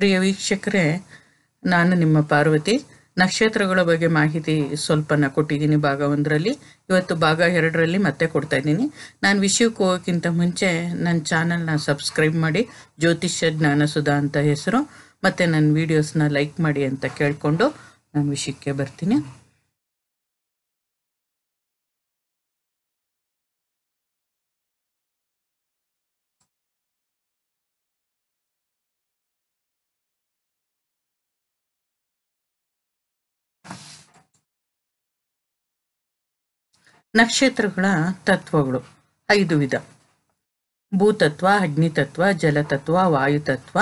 ಪ್ರಿಯ ವೀಕ್ಷಕರೇ ನಾನು ನಿಮ್ಮ ಪಾರ್ವತಿ ನಕ್ಷತ್ರಗಳ ಬಗ್ಗೆ ಮಾಹಿತಿ ಸ್ವಲ್ಪನ ಕೊಟ್ಟಿದ್ದೀನಿ ಭಾಗ ಒಂದರಲ್ಲಿ ಇವತ್ತು ಭಾಗ ಎರಡರಲ್ಲಿ ಮತ್ತೆ ಕೊಡ್ತಾ ಇದ್ದೀನಿ ನಾನು ವಿಷಯಕ್ಕೆ ಹೋಗೋಕ್ಕಿಂತ ಮುಂಚೆ ನನ್ನ ಚಾನಲ್ನ ಸಬ್ಸ್ಕ್ರೈಬ್ ಮಾಡಿ ಜ್ಯೋತಿಷ್ಯ ಜ್ಞಾನ ಸುಧಾ ಅಂತ ಹೆಸರು ಮತ್ತು ನನ್ನ ವೀಡಿಯೋಸ್ನ ಲೈಕ್ ಮಾಡಿ ಅಂತ ಕೇಳಿಕೊಂಡು ನಾನು ವಿಷಯಕ್ಕೆ ಬರ್ತೀನಿ ನಕ್ಷತ್ರಗಳ ತತ್ವಗಳು ಐದು ವಿಧ ಭೂತತ್ವ ಅಗ್ನಿತತ್ವ ಜಲತತ್ವ ವಾಯುತತ್ವ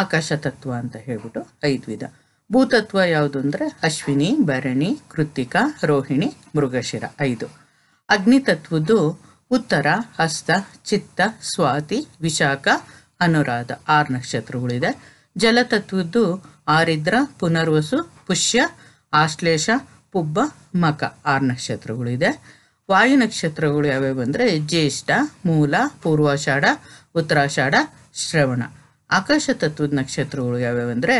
ಆಕಾಶ ತತ್ವ ಅಂತ ಹೇಳ್ಬಿಟ್ಟು ಐದು ವಿಧ ಭೂತತ್ವ ಯಾವುದು ಅಂದರೆ ಅಶ್ವಿನಿ ಭರಣಿ ಕೃತಿಕ ರೋಹಿಣಿ ಮೃಗಶಿರ ಐದು ಅಗ್ನಿತತ್ವದ್ದು ಉತ್ತರ ಹಸ್ತ ಚಿತ್ತ ಸ್ವಾತಿ ವಿಶಾಖ ಅನುರಾಧ ಆರು ನಕ್ಷತ್ರಗಳಿದೆ ಜಲತತ್ವದ್ದು ಆರಿದ್ರ ಪುನರ್ವಸು ಪುಷ್ಯ ಆಶ್ಲೇಷ ಪುಬ್ಬ ಮಕ ಆರು ನಕ್ಷತ್ರಗಳಿದೆ ವಾಯು ನಕ್ಷತ್ರಗಳು ಯಾವ್ಯಾವು ಅಂದರೆ ಜ್ಯೇಷ್ಠ ಮೂಲ ಪೂರ್ವಾಷಾಢ ಉತ್ತರಾಷಾಢ ಶ್ರವಣ ಆಕಾಶ ತತ್ವದ ನಕ್ಷತ್ರಗಳು ಯಾವ್ಯಾವು ಅಂದರೆ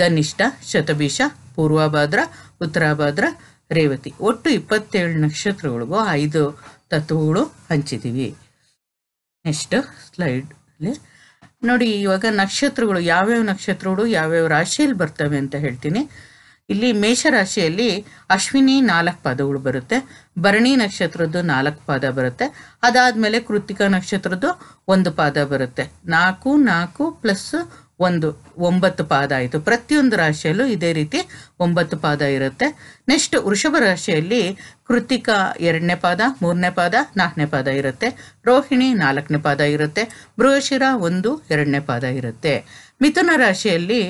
ಧನಿಷ್ಠ ಶತಭೀಷ ಪೂರ್ವಭಾದ್ರ ಉತ್ತರಾಭಾದ್ರ ರೇವತಿ ಒಟ್ಟು ಇಪ್ಪತ್ತೇಳು ನಕ್ಷತ್ರಗಳಿಗೂ ಐದು ತತ್ವಗಳು ಹಂಚಿದ್ದೀವಿ ನೆಕ್ಸ್ಟ್ ಸ್ಲೈಡ್ ನೋಡಿ ಇವಾಗ ನಕ್ಷತ್ರಗಳು ಯಾವ್ಯಾವ ನಕ್ಷತ್ರಗಳು ಯಾವ್ಯಾವ ರಾಶಿಯಲ್ಲಿ ಬರ್ತವೆ ಅಂತ ಹೇಳ್ತೀನಿ ಇಲ್ಲಿ ಮೇಷರಾಶಿಯಲ್ಲಿ ಅಶ್ವಿನಿ ನಾಲ್ಕು ಪಾದಗಳು ಬರುತ್ತೆ ಭರಣಿ ನಕ್ಷತ್ರದ್ದು ನಾಲ್ಕು ಪಾದ ಬರುತ್ತೆ ಅದಾದ್ಮೇಲೆ ಕೃತಿಕಾ ನಕ್ಷತ್ರದ್ದು ಒಂದು ಪಾದ ಬರುತ್ತೆ ನಾಲ್ಕು ನಾಲ್ಕು ಪ್ಲಸ್ ಒಂದು ಒಂಬತ್ತು ಪಾದ ಆಯಿತು ಪ್ರತಿಯೊಂದು ರಾಶಿಯಲ್ಲೂ ಇದೇ ರೀತಿ ಒಂಬತ್ತು ಪಾದ ಇರುತ್ತೆ ನೆಕ್ಸ್ಟ್ ವೃಷಭ ರಾಶಿಯಲ್ಲಿ ಕೃತಿಕಾ ಎರಡನೇ ಪಾದ ಮೂರನೇ ಪಾದ ನಾಲ್ಕನೇ ಪಾದ ಇರುತ್ತೆ ರೋಹಿಣಿ ನಾಲ್ಕನೇ ಪಾದ ಇರುತ್ತೆ ಬೃಹಶಿರ ಒಂದು ಎರಡನೇ ಪಾದ ಇರುತ್ತೆ ಮಿಥುನ ರಾಶಿಯಲ್ಲಿ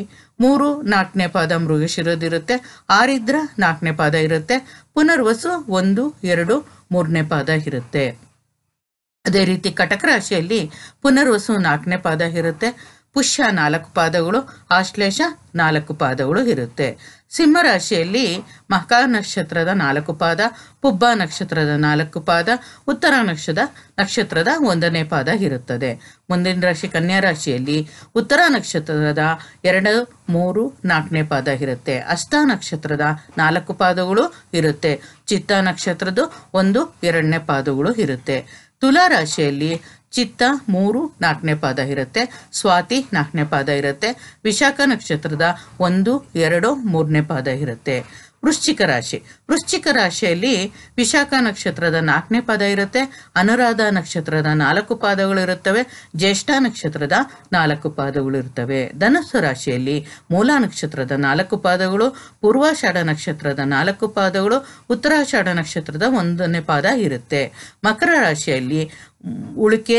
ಮೂರು ನಾಲ್ಕನೇ ಪಾದ ಮೃಗಶಿರೋದಿರುತ್ತೆ ಆರಿದ್ರ ನಾಲ್ಕನೇ ಪಾದ ಇರುತ್ತೆ ಪುನರ್ವಸು ಒಂದು ಎರಡು ಮೂರನೇ ಪಾದ ಇರುತ್ತೆ ಅದೇ ರೀತಿ ಕಟಕ ರಾಶಿಯಲ್ಲಿ ಪುನರ್ವಸು ನಾಲ್ಕನೇ ಪಾದ ಇರುತ್ತೆ ಪುಷ್ಯ ನಾಲ್ಕು ಪಾದಗಳು ಆಶ್ಲೇಷ ನಾಲ್ಕು ಪಾದಗಳು ಇರುತ್ತೆ ಸಿಂಹರಾಶಿಯಲ್ಲಿ ಮಹಾ ನಕ್ಷತ್ರದ ನಾಲ್ಕು ಪಾದ ಪುಬ್ಬ ನಕ್ಷತ್ರದ ನಾಲ್ಕು ಪಾದ ಉತ್ತರ ನಕ್ಷತ್ರದ ನಕ್ಷತ್ರದ ಒಂದನೇ ಪಾದ ಇರುತ್ತದೆ ಮುಂದಿನ ರಾಶಿ ಕನ್ಯಾ ರಾಶಿಯಲ್ಲಿ ಉತ್ತರ ನಕ್ಷತ್ರದ ಎರಡು ಮೂರು ನಾಲ್ಕನೇ ಪಾದ ಇರುತ್ತೆ ಅಷ್ಟ ನಕ್ಷತ್ರದ ನಾಲ್ಕು ಪಾದಗಳು ಇರುತ್ತೆ ಚಿತ್ತ ನಕ್ಷತ್ರದ ಒಂದು ಎರಡನೇ ಪಾದಗಳು ಇರುತ್ತೆ ತುಲಾ ರಾಶಿಯಲ್ಲಿ ಚಿತ್ತ ಮೂರು ನಾಲ್ಕನೇ ಪಾದ ಇರುತ್ತೆ ಸ್ವಾತಿ ನಾಲ್ಕನೇ ಪಾದ ಇರುತ್ತೆ ವಿಶಾಖ ನಕ್ಷತ್ರದ ಒಂದು ಎರಡು ಮೂರನೇ ಪಾದ ಇರುತ್ತೆ ವೃಶ್ಚಿಕ ರಾಶಿ ವೃಶ್ಚಿಕ ರಾಶಿಯಲ್ಲಿ ವಿಶಾಖ ನಕ್ಷತ್ರದ ನಾಲ್ಕನೇ ಪಾದ ಇರುತ್ತೆ ಅನುರಾಧ ನಕ್ಷತ್ರದ ನಾಲ್ಕು ಇರುತ್ತವೆ ಜ್ಯೇಷ್ಠ ನಕ್ಷತ್ರದ ನಾಲ್ಕು ಪಾದಗಳು ಇರುತ್ತವೆ ಧನಸ್ಸು ರಾಶಿಯಲ್ಲಿ ಮೂಲ ನಕ್ಷತ್ರದ ನಾಲ್ಕು ಪಾದಗಳು ಪೂರ್ವಾಷಾಢ ನಕ್ಷತ್ರದ ನಾಲ್ಕು ಪಾದಗಳು ಉತ್ತರಾಷಾಢ ನಕ್ಷತ್ರದ ಒಂದನೇ ಪಾದ ಇರುತ್ತೆ ಮಕರ ರಾಶಿಯಲ್ಲಿ ಉಳಿಕೆ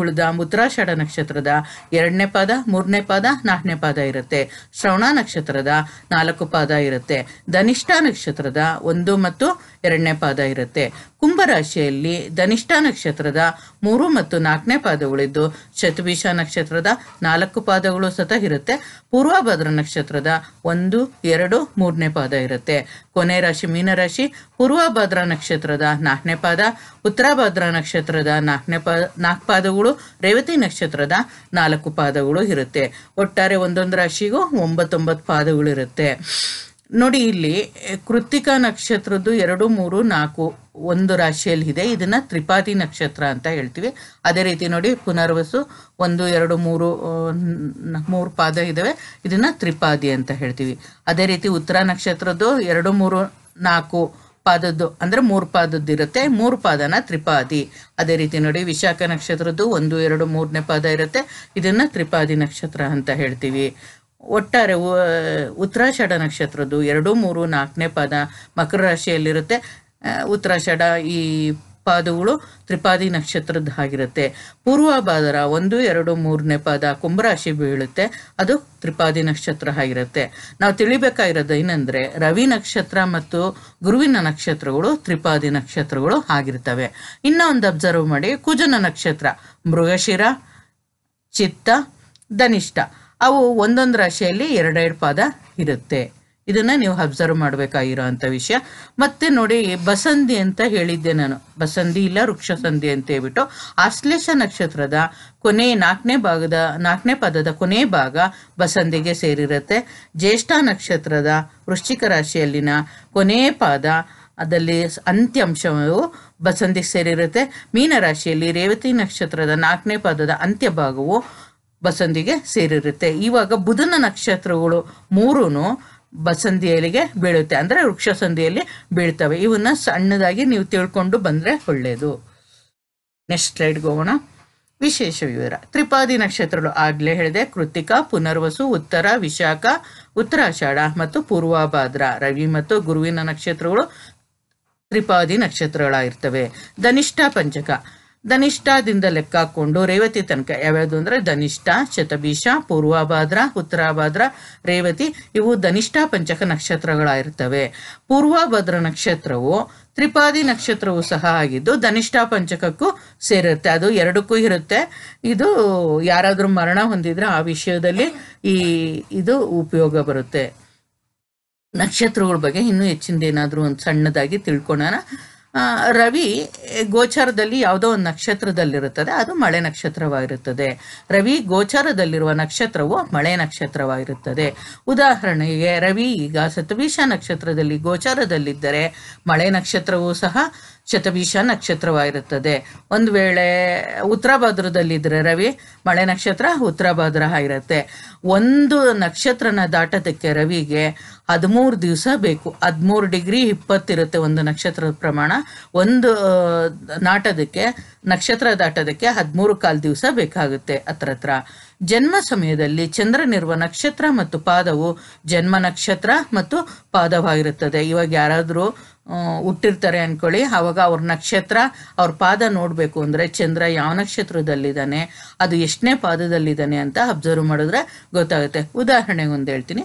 ಉಳಿದ ಮುದ್ರಾಷಾಢ ನಕ್ಷತ್ರದ ಎರಡನೇ ಪಾದ ಮೂರನೇ ಪಾದ ನಾಲ್ಕನೇ ಪಾದ ಇರುತ್ತೆ ಶ್ರವಣ ನಕ್ಷತ್ರದ ನಾಲ್ಕು ಪಾದ ಇರುತ್ತೆ ಧನಿಷ್ಠ ನಕ್ಷತ್ರದ ಒಂದು ಮತ್ತು ಎರಡನೇ ಪಾದ ಇರುತ್ತೆ ಕುಂಭರಾಶಿಯಲ್ಲಿ ಧನಿಷ್ಠ ನಕ್ಷತ್ರದ ಮೂರು ಮತ್ತು ನಾಲ್ಕನೇ ಪಾದಗಳಿದ್ದು ಶತಭೀಷ ನಕ್ಷತ್ರದ ನಾಲ್ಕು ಪಾದಗಳು ಸತ ಇರುತ್ತೆ ಪೂರ್ವಭದ್ರ ನಕ್ಷತ್ರದ ಒಂದು ಎರಡು ಮೂರನೇ ಪಾದ ಇರುತ್ತೆ ಕೊನೆ ರಾಶಿ ಮೀನರಾಶಿ ಪೂರ್ವಭದ್ರ ನಕ್ಷತ್ರದ ನಾಲ್ಕನೇ ಪಾದ ಉತ್ತರಭದ್ರ ನಕ್ಷತ್ರದ ನಾಲ್ಕನೇ ಪಾದ ನಾಲ್ಕು ಪಾದಗಳು ರೇವತಿ ನಕ್ಷತ್ರದ ನಾಲ್ಕು ಪಾದಗಳು ಇರುತ್ತೆ ಒಟ್ಟಾರೆ ಒಂದೊಂದು ರಾಶಿಗೂ ಒಂಬತ್ತೊಂಬತ್ತು ಪಾದಗಳಿರುತ್ತೆ ನೋಡಿ ಇಲ್ಲಿ ಕೃತಿಕ ನಕ್ಷತ್ರದ್ದು ಎರಡು ಮೂರು ನಾಲ್ಕು ಒಂದು ರಾಶಿಯಲ್ಲಿ ಇದೆ ಇದನ್ನ ತ್ರಿಪಾದಿ ನಕ್ಷತ್ರ ಅಂತ ಹೇಳ್ತೀವಿ ಅದೇ ರೀತಿ ನೋಡಿ ಪುನರ್ವಸು ಒಂದು ಎರಡು ಮೂರು ಮೂರು ಪಾದ ಇದಾವೆ ಇದನ್ನ ತ್ರಿಪಾದಿ ಅಂತ ಹೇಳ್ತೀವಿ ಅದೇ ರೀತಿ ಉತ್ತರ ನಕ್ಷತ್ರದ್ದು ಎರಡು ಮೂರು ನಾಲ್ಕು ಪಾದದ್ದು ಅಂದರೆ ಮೂರು ಪಾದದ್ದು ಇರುತ್ತೆ ಮೂರು ಪಾದನ ತ್ರಿಪಾದಿ ಅದೇ ರೀತಿ ನೋಡಿ ವಿಶಾಖ ನಕ್ಷತ್ರದ್ದು ಒಂದು ಎರಡು ಮೂರನೇ ಪಾದ ಇರುತ್ತೆ ಇದನ್ನ ತ್ರಿಪಾದಿ ನಕ್ಷತ್ರ ಅಂತ ಹೇಳ್ತೀವಿ ಒಟ್ಟಾರೆ ಉತ್ತರಾಷಾಢ ನಕ್ಷತ್ರದ್ದು ಎರಡು ಮೂರು ನಾಲ್ಕನೇ ಪಾದ ಮಕರ ರಾಶಿಯಲ್ಲಿರುತ್ತೆ ಉತ್ತರಾಷಾಢ ಈ ಪಾದಗಳು ತ್ರಿಪಾದಿ ನಕ್ಷತ್ರದ ಆಗಿರುತ್ತೆ ಬಾದರ ಒಂದು ಎರಡು ಮೂರನೇ ಪಾದ ಕುಂಭರಾಶಿ ಬೀಳುತ್ತೆ ಅದು ತ್ರಿಪಾದಿ ನಕ್ಷತ್ರ ಆಗಿರುತ್ತೆ ನಾವು ತಿಳಿಬೇಕಾಗಿರೋದು ಏನಂದ್ರೆ ರವಿ ನಕ್ಷತ್ರ ಮತ್ತು ಗುರುವಿನ ನಕ್ಷತ್ರಗಳು ತ್ರಿಪಾದಿ ನಕ್ಷತ್ರಗಳು ಆಗಿರ್ತವೆ ಇನ್ನೊಂದು ಅಬ್ಸರ್ವ್ ಮಾಡಿ ಕುಜನ ನಕ್ಷತ್ರ ಮೃಗಶಿರ ಚಿತ್ತ ಧನಿಷ್ಠ ಅವು ಒಂದೊಂದು ರಾಶಿಯಲ್ಲಿ ಎರಡೆರಡು ಪಾದ ಇರುತ್ತೆ ಇದನ್ನು ನೀವು ಅಬ್ಸರ್ವ್ ಮಾಡಬೇಕಾಗಿರೋ ಅಂಥ ವಿಷಯ ಮತ್ತೆ ನೋಡಿ ಬಸಂದಿ ಅಂತ ಹೇಳಿದ್ದೆ ನಾನು ಬಸಂದಿ ಇಲ್ಲ ವೃಕ್ಷಸಂಧಿ ಅಂತ ಹೇಳ್ಬಿಟ್ಟು ಆಶ್ಲೇಷ ನಕ್ಷತ್ರದ ಕೊನೆ ನಾಲ್ಕನೇ ಭಾಗದ ನಾಲ್ಕನೇ ಪದದ ಕೊನೆ ಭಾಗ ಬಸಂದಿಗೆ ಸೇರಿರುತ್ತೆ ಜ್ಯೇಷ್ಠ ನಕ್ಷತ್ರದ ವೃಶ್ಚಿಕ ರಾಶಿಯಲ್ಲಿನ ಕೊನೆ ಪಾದ ಅದಲ್ಲಿ ಅಂತ್ಯಂಶವು ಬಸಂತಿಗೆ ಸೇರಿರುತ್ತೆ ಮೀನರಾಶಿಯಲ್ಲಿ ರೇವತಿ ನಕ್ಷತ್ರದ ನಾಲ್ಕನೇ ಪಾದದ ಭಾಗವು ಬಸಂದಿಗೆ ಸೇರಿರುತ್ತೆ ಇವಾಗ ಬುಧನ ನಕ್ಷತ್ರಗಳು ಮೂರೂ ಬಸಂದಿಯಲ್ಲಿಗೆ ಬೀಳುತ್ತೆ ಅಂದರೆ ವೃಕ್ಷ ಸಂಧಿಯಲ್ಲಿ ಬೀಳ್ತವೆ ಇವನ್ನ ಸಣ್ಣದಾಗಿ ನೀವು ತಿಳ್ಕೊಂಡು ಬಂದರೆ ಒಳ್ಳೆಯದು ನೆಕ್ಸ್ಟ್ ಸ್ಲೈಡ್ಗೆ ಹೋಗೋಣ ವಿಶೇಷ ವಿವರ ತ್ರಿಪಾದಿ ನಕ್ಷತ್ರಗಳು ಆಗಲೇ ಹೇಳಿದೆ ಕೃತಿಕ ಪುನರ್ವಸು ಉತ್ತರ ವಿಶಾಖ ಉತ್ತರಾಷಾಢ ಮತ್ತು ಪೂರ್ವಾಭಾದ್ರ ರವಿ ಮತ್ತು ಗುರುವಿನ ನಕ್ಷತ್ರಗಳು ತ್ರಿಪಾದಿ ನಕ್ಷತ್ರಗಳಾಗಿರ್ತವೆ ಧನಿಷ್ಠ ಪಂಚಕ ಧನಿಷ್ಠದಿಂದ ಹಾಕೊಂಡು ರೇವತಿ ತನಕ ಯಾವ್ಯಾವುದು ಅಂದರೆ ಧನಿಷ್ಠ ಶತಭೀಷ ಪೂರ್ವಾಭದ್ರ ಉತ್ತರಾಭಾದ್ರ ರೇವತಿ ಇವು ಧನಿಷ್ಠ ಪಂಚಕ ನಕ್ಷತ್ರಗಳಾಗಿರ್ತವೆ ಪೂರ್ವಭದ್ರ ನಕ್ಷತ್ರವು ತ್ರಿಪಾದಿ ನಕ್ಷತ್ರವು ಸಹ ಆಗಿದ್ದು ಧನಿಷ್ಠ ಪಂಚಕಕ್ಕೂ ಸೇರುತ್ತೆ ಅದು ಎರಡಕ್ಕೂ ಇರುತ್ತೆ ಇದು ಯಾರಾದರೂ ಮರಣ ಹೊಂದಿದ್ರೆ ಆ ವಿಷಯದಲ್ಲಿ ಈ ಇದು ಉಪಯೋಗ ಬರುತ್ತೆ ನಕ್ಷತ್ರಗಳ ಬಗ್ಗೆ ಇನ್ನೂ ಹೆಚ್ಚಿನ ಏನಾದರೂ ಒಂದು ಸಣ್ಣದಾಗಿ ತಿಳ್ಕೊಳೋಣ ರವಿ ಗೋಚಾರದಲ್ಲಿ ಯಾವುದೋ ಒಂದು ನಕ್ಷತ್ರದಲ್ಲಿರುತ್ತದೆ ಅದು ಮಳೆ ನಕ್ಷತ್ರವಾಗಿರುತ್ತದೆ ರವಿ ಗೋಚಾರದಲ್ಲಿರುವ ನಕ್ಷತ್ರವು ಮಳೆ ನಕ್ಷತ್ರವಾಗಿರುತ್ತದೆ ಉದಾಹರಣೆಗೆ ರವಿ ಈಗ ಸತವಿಷ ನಕ್ಷತ್ರದಲ್ಲಿ ಗೋಚಾರದಲ್ಲಿದ್ದರೆ ಮಳೆ ನಕ್ಷತ್ರವೂ ಸಹ ಶತಭೀಷ ನಕ್ಷತ್ರವಾಗಿರುತ್ತದೆ ಒಂದು ವೇಳೆ ಉತ್ತರ ರವಿ ಮಳೆ ನಕ್ಷತ್ರ ಉತ್ತರ ಆಗಿರುತ್ತೆ ಇರುತ್ತೆ ಒಂದು ನಕ್ಷತ್ರನ ದಾಟೋದಕ್ಕೆ ರವಿಗೆ ಹದಿಮೂರು ದಿವಸ ಬೇಕು ಹದಿಮೂರು ಡಿಗ್ರಿ ಇಪ್ಪತ್ತಿರುತ್ತೆ ಒಂದು ನಕ್ಷತ್ರದ ಪ್ರಮಾಣ ಒಂದು ನಾಟದಕ್ಕೆ ನಕ್ಷತ್ರ ದಾಟೋದಕ್ಕೆ ಹದಿಮೂರು ಕಾಲು ದಿವಸ ಬೇಕಾಗುತ್ತೆ ಹತ್ರ ಹತ್ರ ಜನ್ಮ ಸಮಯದಲ್ಲಿ ಚಂದ್ರನಿರುವ ನಕ್ಷತ್ರ ಮತ್ತು ಪಾದವು ಜನ್ಮ ನಕ್ಷತ್ರ ಮತ್ತು ಪಾದವಾಗಿರುತ್ತದೆ ಇವಾಗ ಯಾರಾದರೂ ಹುಟ್ಟಿರ್ತಾರೆ ಅಂದ್ಕೊಳ್ಳಿ ಆವಾಗ ಅವ್ರ ನಕ್ಷತ್ರ ಅವ್ರ ಪಾದ ನೋಡಬೇಕು ಅಂದರೆ ಚಂದ್ರ ಯಾವ ನಕ್ಷತ್ರದಲ್ಲಿದ್ದಾನೆ ಅದು ಎಷ್ಟನೇ ಪಾದದಲ್ಲಿದ್ದಾನೆ ಅಂತ ಅಬ್ಸರ್ವ್ ಮಾಡಿದ್ರೆ ಗೊತ್ತಾಗುತ್ತೆ ಉದಾಹರಣೆಗೆ ಒಂದು ಹೇಳ್ತೀನಿ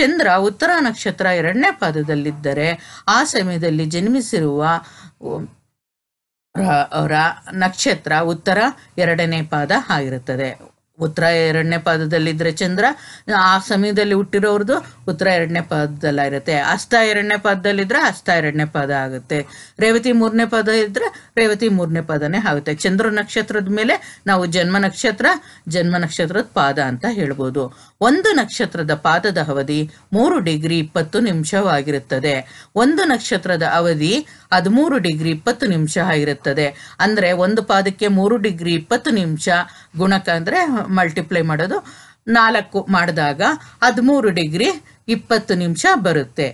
ಚಂದ್ರ ಉತ್ತರ ನಕ್ಷತ್ರ ಎರಡನೇ ಪಾದದಲ್ಲಿದ್ದರೆ ಆ ಸಮಯದಲ್ಲಿ ಜನ್ಮಿಸಿರುವ ಅವರ ನಕ್ಷತ್ರ ಉತ್ತರ ಎರಡನೇ ಪಾದ ಆಗಿರುತ್ತದೆ ಉತ್ತರ ಎರಡನೇ ಪಾದದಲ್ಲಿದ್ದರೆ ಚಂದ್ರ ಆ ಸಮಯದಲ್ಲಿ ಹುಟ್ಟಿರೋರ್ದು ಉತ್ತರ ಎರಡನೇ ಇರುತ್ತೆ ಅಷ್ಟ ಎರಡನೇ ಪಾದದಲ್ಲಿದ್ದರೆ ಅಷ್ಟ ಎರಡನೇ ಪಾದ ಆಗುತ್ತೆ ರೇವತಿ ಮೂರನೇ ಪದ ಇದ್ದರೆ ರೇವತಿ ಮೂರನೇ ಪದನೇ ಆಗುತ್ತೆ ಚಂದ್ರ ನಕ್ಷತ್ರದ ಮೇಲೆ ನಾವು ಜನ್ಮ ನಕ್ಷತ್ರ ಜನ್ಮ ನಕ್ಷತ್ರದ ಪಾದ ಅಂತ ಹೇಳ್ಬೋದು ಒಂದು ನಕ್ಷತ್ರದ ಪಾದದ ಅವಧಿ ಮೂರು ಡಿಗ್ರಿ ಇಪ್ಪತ್ತು ನಿಮಿಷವಾಗಿರುತ್ತದೆ ಒಂದು ನಕ್ಷತ್ರದ ಅವಧಿ ಹದಿಮೂರು ಡಿಗ್ರಿ ಇಪ್ಪತ್ತು ನಿಮಿಷ ಆಗಿರುತ್ತದೆ ಅಂದರೆ ಒಂದು ಪಾದಕ್ಕೆ ಮೂರು ಡಿಗ್ರಿ ಇಪ್ಪತ್ತು ನಿಮಿಷ ಗುಣಕ ಅಂದರೆ ಮಲ್ಟಿಪ್ಲೈ ಮಾಡೋದು ನಾಲ್ಕು ಮಾಡಿದಾಗ ಹದಿಮೂರು ಡಿಗ್ರಿ ಇಪ್ಪತ್ತು ನಿಮಿಷ ಬರುತ್ತೆ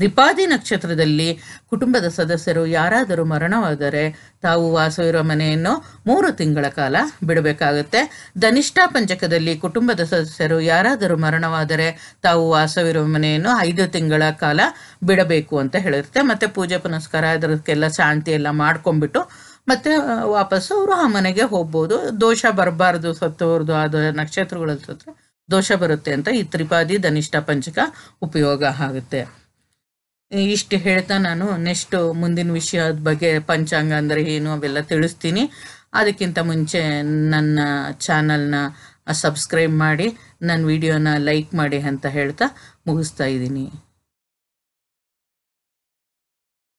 ತ್ರಿಪಾದಿ ನಕ್ಷತ್ರದಲ್ಲಿ ಕುಟುಂಬದ ಸದಸ್ಯರು ಯಾರಾದರೂ ಮರಣವಾದರೆ ತಾವು ವಾಸವಿರುವ ಮನೆಯನ್ನು ಮೂರು ತಿಂಗಳ ಕಾಲ ಬಿಡಬೇಕಾಗುತ್ತೆ ಧನಿಷ್ಠ ಪಂಚಕದಲ್ಲಿ ಕುಟುಂಬದ ಸದಸ್ಯರು ಯಾರಾದರೂ ಮರಣವಾದರೆ ತಾವು ವಾಸವಿರುವ ಮನೆಯನ್ನು ಐದು ತಿಂಗಳ ಕಾಲ ಬಿಡಬೇಕು ಅಂತ ಹೇಳಿರುತ್ತೆ ಮತ್ತೆ ಪೂಜೆ ಪುನಸ್ಕಾರ ಅದಕ್ಕೆಲ್ಲ ಶಾಂತಿ ಎಲ್ಲ ಮಾಡ್ಕೊಂಡ್ಬಿಟ್ಟು ಮತ್ತೆ ವಾಪಸ್ಸು ಅವರು ಆ ಮನೆಗೆ ಹೋಗ್ಬೋದು ದೋಷ ಬರಬಾರ್ದು ಸತ್ತೋರ್ದು ಅದು ನಕ್ಷತ್ರಗಳ ಸತ್ತು ದೋಷ ಬರುತ್ತೆ ಅಂತ ಈ ತ್ರಿಪಾದಿ ಧನಿಷ್ಠ ಪಂಚಕ ಉಪಯೋಗ ಆಗುತ್ತೆ ಇಷ್ಟು ಹೇಳ್ತಾ ನಾನು ನೆಕ್ಸ್ಟ್ ಮುಂದಿನ ವಿಷಯದ ಬಗ್ಗೆ ಪಂಚಾಂಗ ಅಂದರೆ ಏನು ಅವೆಲ್ಲ ತಿಳಿಸ್ತೀನಿ ಅದಕ್ಕಿಂತ ಮುಂಚೆ ನನ್ನ ಚಾನಲ್ನ ಸಬ್ಸ್ಕ್ರೈಬ್ ಮಾಡಿ ನನ್ನ ವಿಡಿಯೋನ ಲೈಕ್ ಮಾಡಿ ಅಂತ ಹೇಳ್ತಾ ಮುಗಿಸ್ತಾ ಇದ್ದೀನಿ